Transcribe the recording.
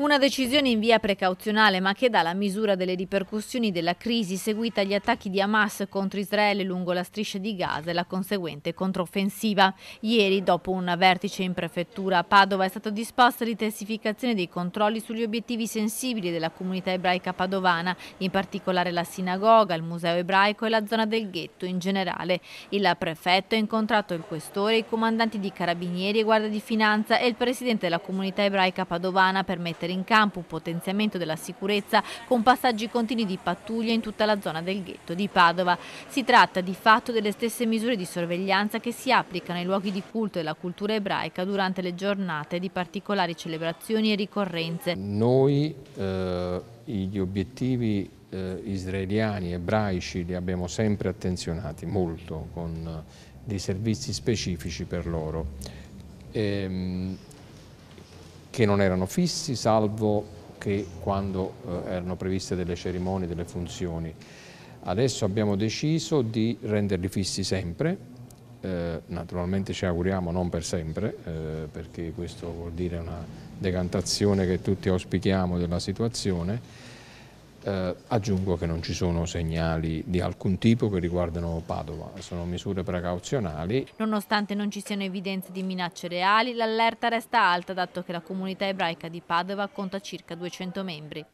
Una decisione in via precauzionale ma che dà la misura delle ripercussioni della crisi seguita agli attacchi di Hamas contro Israele lungo la striscia di Gaza e la conseguente controffensiva. Ieri, dopo un vertice in prefettura a Padova, è stata disposta l'intensificazione dei controlli sugli obiettivi sensibili della comunità ebraica padovana, in particolare la sinagoga, il museo ebraico e la zona del ghetto in generale. Il prefetto ha incontrato il questore, i comandanti di carabinieri e guardia di finanza e il presidente della comunità ebraica padovana per mettere mettere in campo un potenziamento della sicurezza con passaggi continui di pattuglie in tutta la zona del ghetto di Padova. Si tratta di fatto delle stesse misure di sorveglianza che si applicano ai luoghi di culto e alla cultura ebraica durante le giornate di particolari celebrazioni e ricorrenze. Noi eh, gli obiettivi eh, israeliani, ebraici, li abbiamo sempre attenzionati molto con eh, dei servizi specifici per loro. E, ehm, che non erano fissi, salvo che quando eh, erano previste delle cerimonie, delle funzioni. Adesso abbiamo deciso di renderli fissi sempre, eh, naturalmente ci auguriamo non per sempre, eh, perché questo vuol dire una decantazione che tutti auspichiamo della situazione, eh, aggiungo che non ci sono segnali di alcun tipo che riguardano Padova, sono misure precauzionali. Nonostante non ci siano evidenze di minacce reali, l'allerta resta alta dato che la comunità ebraica di Padova conta circa 200 membri.